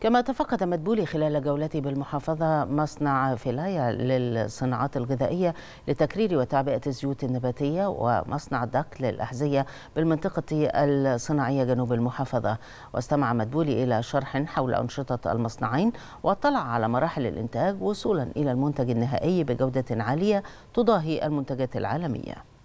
كما تفقد مدبولي خلال جولته بالمحافظة مصنع فيلايا للصناعات الغذائية لتكرير وتعبئة الزيوت النباتية ومصنع دك للأحذية بالمنطقة الصناعية جنوب المحافظة واستمع مدبولي إلى شرح حول أنشطة المصنعين واطلع على مراحل الإنتاج وصولا إلى المنتج النهائي بجودة عالية تضاهي المنتجات العالمية